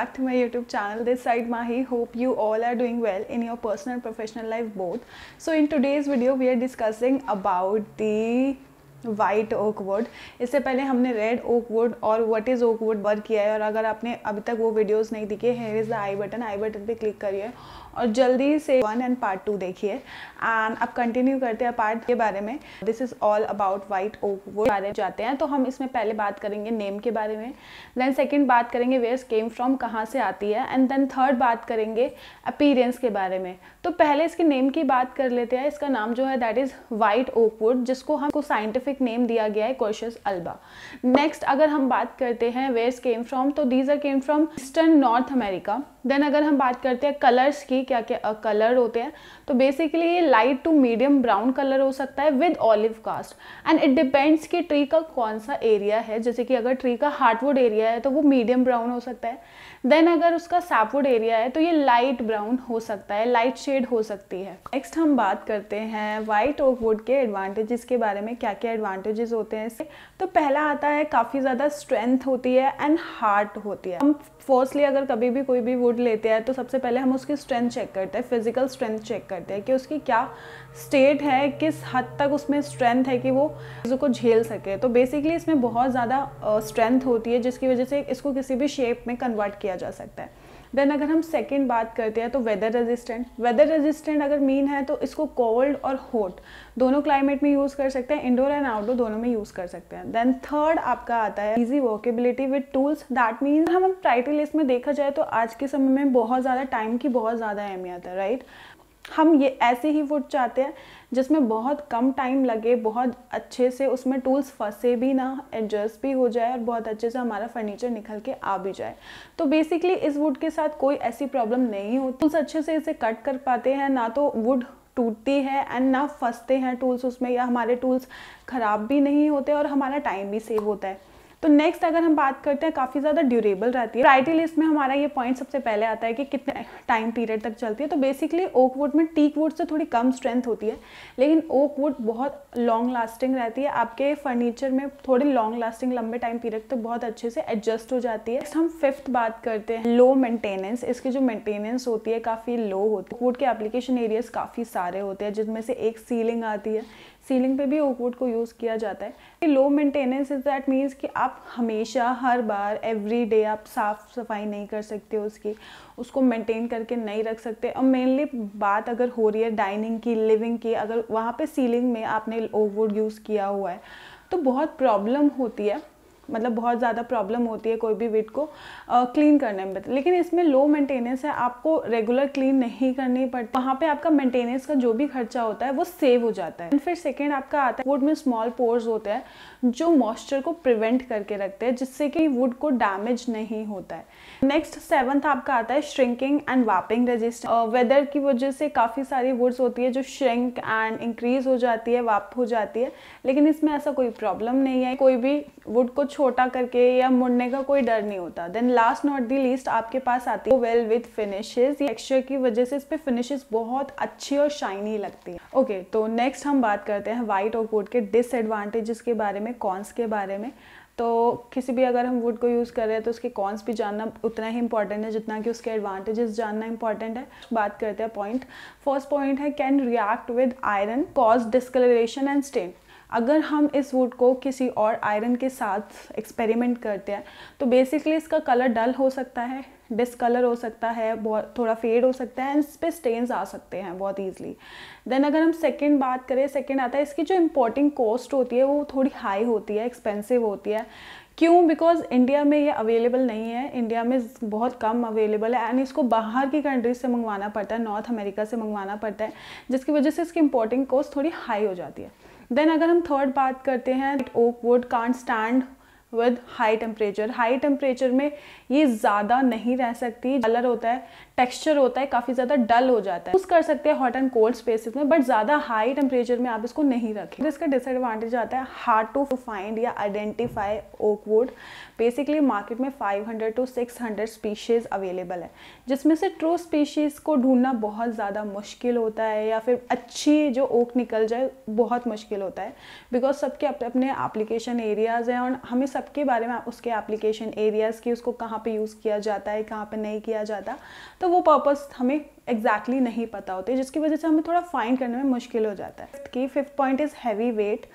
back to my YouTube channel. This side Mahi. Hope you all are doing well in your personal and professional life both. So in today's video we are discussing about the white oak wood इससे पहले हमने red oak wood और what is oak wood work किया है और अगर आपने अभी तक वो वीडियोस नहीं दिखे here is the I button I button पे क्लिक करिए और जल्दी से वन एंड पार्ट टू देखिए एंड अब कंटिन्यू करते हैं पार्ट के बारे में this is all about white oak wood बारे में जाते हैं तो हम इसमें पहले बात करेंगे नेम के बारे में देन सेकेंड बात करेंगे वेयर्स केम फ्रॉम कहाँ से आती है एंड देन थर्ड बात करेंगे अपीरेंस के बारे में तो पहले इसके नेम की बात कर लेते हैं इसका नाम जो है that is white oak wood जिसको हम साइंटिफिक स्पेसिफिक नेम दिया गया है कोशस अल्बा नेक्स्ट अगर हम बात करते हैं वेयर्स केम फ्रॉम तो these are came from eastern North America then अगर हम बात करते हैं कलर्स की क्या क्या कलर होते हैं तो बेसिकली ये light to medium brown colour हो सकता है with olive cast and it depends कि ट्री का कौन सा एरिया है जैसे कि अगर ट्री का हार्डवुड एरिया है तो वो मीडियम ब्राउन हो सकता है देन अगर उसका सैपवुड एरिया है तो ये लाइट ब्राउन हो सकता है लाइट शेड हो सकती है नेक्स्ट हम बात करते हैं वाइट ओक वुड के एडवांटेजेस के बारे में क्या क्या एडवांटेजेस होते हैं इसके तो पहला आता है काफ़ी ज़्यादा स्ट्रेंथ होती है एंड हार्ट होती है हम फर्स्टली अगर कभी भी कोई भी वुड लेते हैं तो सबसे पहले हम उसकी स्ट्रेंथ चेक करते हैं फिजिकल स्ट्रेंथ चेक करते हैं कि उसकी क्या स्टेट है किस हद तक उसमें स्ट्रेंथ है कि वो चीज़ों को झेल सके तो बेसिकली इसमें बहुत ज़्यादा स्ट्रेंथ होती है जिसकी वजह से इसको किसी भी शेप में कन्वर्ट किया जा सकता है देन अगर हम सेकेंड बात करते हैं तो वेदर रेजिस्टेंट वेदर रेजिस्टेंट अगर मीन है तो इसको कोल्ड और हॉट दोनों क्लाइमेट में यूज़ कर सकते हैं इंडोर एंड आउटडोर दोनों में यूज़ कर सकते हैं देन थर्ड आपका आता है easy workability with tools that means हम प्राइटी लिस्ट में देखा जाए तो आज के समय में बहुत ज़्यादा टाइम की बहुत ज़्यादा अहमियत है राइट right? हम ये ऐसे ही वुड चाहते हैं जिसमें बहुत कम टाइम लगे बहुत अच्छे से उसमें टूल्स फंसे भी ना एडजस्ट भी हो जाए और बहुत अच्छे से हमारा फर्नीचर निकल के आ भी जाए तो बेसिकली इस वुड के साथ कोई ऐसी प्रॉब्लम नहीं होती टूल्स अच्छे से इसे कट कर पाते हैं ना तो वुड टूटती है एंड ना फंसते हैं टूल्स उसमें या हमारे टूल्स ख़राब भी नहीं होते और हमारा टाइम भी सेव होता है तो नेक्स्ट अगर हम बात करते हैं काफ़ी ज़्यादा ड्यूरेबल रहती है प्रायरिटी लिस्ट में हमारा ये पॉइंट सबसे पहले आता है कि कितने टाइम पीरियड तक चलती है तो बेसिकली ओक वुड में टीक वुड से थोड़ी कम स्ट्रेंथ होती है लेकिन ओक वुड बहुत लॉन्ग लास्टिंग रहती है आपके फर्नीचर में थोड़ी लॉन्ग लास्टिंग लंबे टाइम पीरियड तक बहुत अच्छे से एडजस्ट हो जाती है हम फिफ्थ बात करते हैं लो मेंटेनेंस इसकी जो मेंटेनेंस होती है काफ़ी लो होती है वुड के एप्लीकेशन एरियाज काफ़ी सारे होते हैं जिसमें से एक सीलिंग आती है सीलिंग पे भी ओक वुड को यूज़ किया जाता है low maintenance is that means कि आप हमेशा हर बार एवरी डे आप साफ़ सफाई नहीं कर सकते उसकी उसको मेंटेन करके नहीं रख सकते और मेनली बात अगर हो रही है डाइनिंग की लिविंग की अगर वहाँ पे सीलिंग में आपने ओक वुड यूज़ किया हुआ है तो बहुत प्रॉब्लम होती है मतलब बहुत ज़्यादा प्रॉब्लम होती है कोई भी विट को क्लीन करने में लेकिन इसमें लो मेंटेनेंस है आपको रेगुलर क्लीन नहीं करनी पड़ती वहाँ पे आपका मेंटेनेंस का जो भी खर्चा होता है वो सेव हो जाता है एंड फिर सेकेंड आपका आता है वुड में स्मॉल पोर्स होते हैं जो मॉइस्चर को प्रिवेंट करके रखते हैं जिससे कि वुड को डैमेज नहीं होता है नेक्स्ट सेवन्थ आपका आता है shrinking and warping resistant weather की वजह से काफ़ी सारी वुड्स होती है जो श्रिंक एंड इंक्रीज हो जाती है वाप हो जाती है लेकिन इसमें ऐसा कोई प्रॉब्लम नहीं है कोई भी वुड को छोटा करके या मुड़ने का कोई डर नहीं होता then last not the least आपके पास आती है वेल विथ फिनिशेज टेक्सचर की वजह से इस पर फिनिशेज बहुत अच्छी और शाइनी लगती है ओके okay, तो नेक्स्ट हम बात करते हैं वाइट और कोट के डिसएडवांटेजेस के बारे में कॉन्स के बारे में तो किसी भी अगर हम वुड को यूज़ कर रहे हैं तो उसके कॉन्स भी जानना उतना ही इंपॉर्टेंट है जितना कि उसके एडवांटेजेस जानना इंपॉर्टेंट है बात करते हैं पॉइंट फर्स्ट पॉइंट है can react with iron cause discoloration and stain अगर हम इस वुड को किसी और आयरन के साथ एक्सपेरिमेंट करते हैं तो बेसिकली इसका कलर डल हो सकता है डिसकलर हो सकता है बहुत थोड़ा फेड हो सकता है एंड इस पर स्टेन्स आ सकते हैं बहुत ईजिली देन अगर हम सेकेंड बात करें सेकेंड आता है इसकी जो इम्पोर्टिंग कॉस्ट होती है वो थोड़ी हाई होती है एक्सपेंसिव होती है क्यों बिकॉज इंडिया में ये अवेलेबल नहीं है इंडिया में बहुत कम अवेलेबल है एंड इसको बाहर की कंट्रीज से मंगवाना पड़ता है नॉर्थ अमेरिका से मंगवाना पड़ता है जिसकी वजह से इसकी इम्पोर्टिंग कॉस्ट थोड़ी हाई हो जाती है देन अगर हम थर्ड बात करते हैं oak wood can't stand with high temperature high temperature में ये ज़्यादा नहीं रह सकती कलर होता है टेक्सचर होता है काफ़ी ज़्यादा डल हो जाता है यूज़ कर सकते हैं हॉट एंड कोल्ड स्पेसिस में बट ज़्यादा हाई टेम्परेचर में आप इसको नहीं रखें इसका डिसएडवांटेज आता है हार्ड टू फाइंड या आइडेंटिफाई ओकवुड बेसिकली मार्केट में 500 टू 600 स्पीशीज़ अवेलेबल है जिसमें से ट्रू स्पीशीज़ को ढूंढना बहुत ज़्यादा मुश्किल होता है या फिर अच्छी जो ओक निकल जाए बहुत मुश्किल होता है बिकॉज सबके अपने एप्लीकेशन एरियाज़ हैं और हमें सबके बारे में उसके एप्लीकेशन एरियाज़ की उसको कहाँ पर यूज़ किया जाता है कहाँ पर नहीं किया जाता तो वो पर्पस हमें एग्जैक्टली exactly नहीं पता होते जिसकी वजह से हमें थोड़ा फाइंड करने में मुश्किल हो जाता है कि fifth point is heavy weight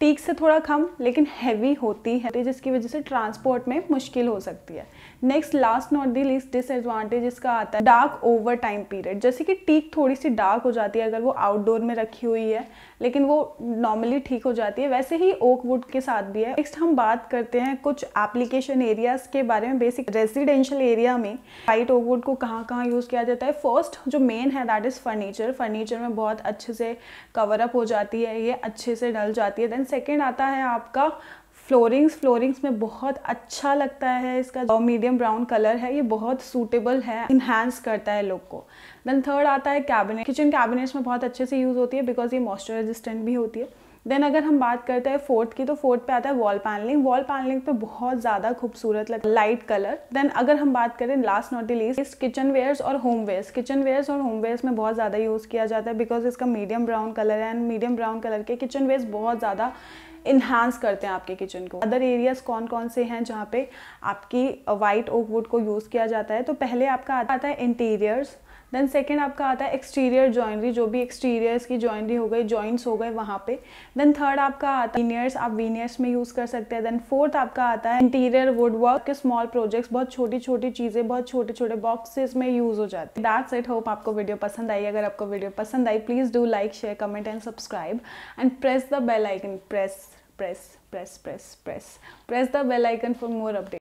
teak से थोड़ा कम लेकिन हैवी होती है जिसकी वजह से ट्रांसपोर्ट में मुश्किल हो सकती है next last not the least disadvantage इसका आता है डार्क ओवर टाइम पीरियड जैसे कि टीक थोड़ी सी डार्क हो जाती है अगर वो आउटडोर में रखी हुई है लेकिन वो नॉर्मली ठीक हो जाती है वैसे ही ओक वुड के साथ भी है नेक्स्ट हम बात करते हैं कुछ एप्लीकेशन एरियाज के बारे में बेसिक रेजिडेंशियल एरिया में वाइट ओक वुड को कहाँ कहाँ यूज़ किया जाता है फर्स्ट जो मेन है दैट इज़ फर्नीचर फर्नीचर में बहुत अच्छे से कवर अप हो जाती है ये अच्छे से डल जाती है देन सेकेंड आता है आपका फ्लोरिंग्स फ्लोरिंग्स में बहुत अच्छा लगता है इसका जो मीडियम ब्राउन कलर है ये बहुत सूटेबल है इन्हांस करता है लोग को देन थर्ड आता है कैबिनेट किचन कैबिनेट्स में बहुत अच्छे से यूज़ होती है बिकॉज ये मॉइस्चर रेजिस्टेंट भी होती है देन अगर हम बात करते हैं फोर्थ की तो फोर्थ पे आता है वॉल पैनलिंग वॉल पैनलिंग पे बहुत ज़्यादा खूबसूरत लग लाइट कलर देन अगर हम बात करें last not the least kitchen wares और होम वेयर्स किचन वेयर्स और होम वेयर्स में बहुत ज़्यादा यूज़ किया जाता है बिकॉज इसका मीडियम ब्राउन कलर है एंड मीडियम ब्राउन कलर के किचन वेयर्स बहुत ज़्यादा इन्हांस करते हैं आपके किचन को अदर एरियाज कौन कौन से हैं जहाँ पे आपकी वाइट ओक वुड को यूज़ किया जाता है तो पहले आपका आता है इंटीरियर्स देन सेकेंड आपका आता है एक्सटीरियर ज्वाइनरी जो भी एक्सटीरियर्स की ज्वाइनरी हो गई जॉइंट्स हो गए वहाँ पे देन थर्ड आपका आता है वीनियर्स आप वीनियर्स में यूज़ कर सकते हैं देन फोर्थ आपका आता है इंटीरियर वुड वर्क के स्मॉल प्रोजेक्ट्स बहुत छोटी छोटी चीज़ें बहुत छोटे छोटे बॉक्सेस में यूज़ हो जाते हैं दैट्स इट होप आपको वीडियो पसंद आई अगर आपको वीडियो पसंद आई please do like share comment and subscribe and press the bell icon press press press press press press the bell icon for more update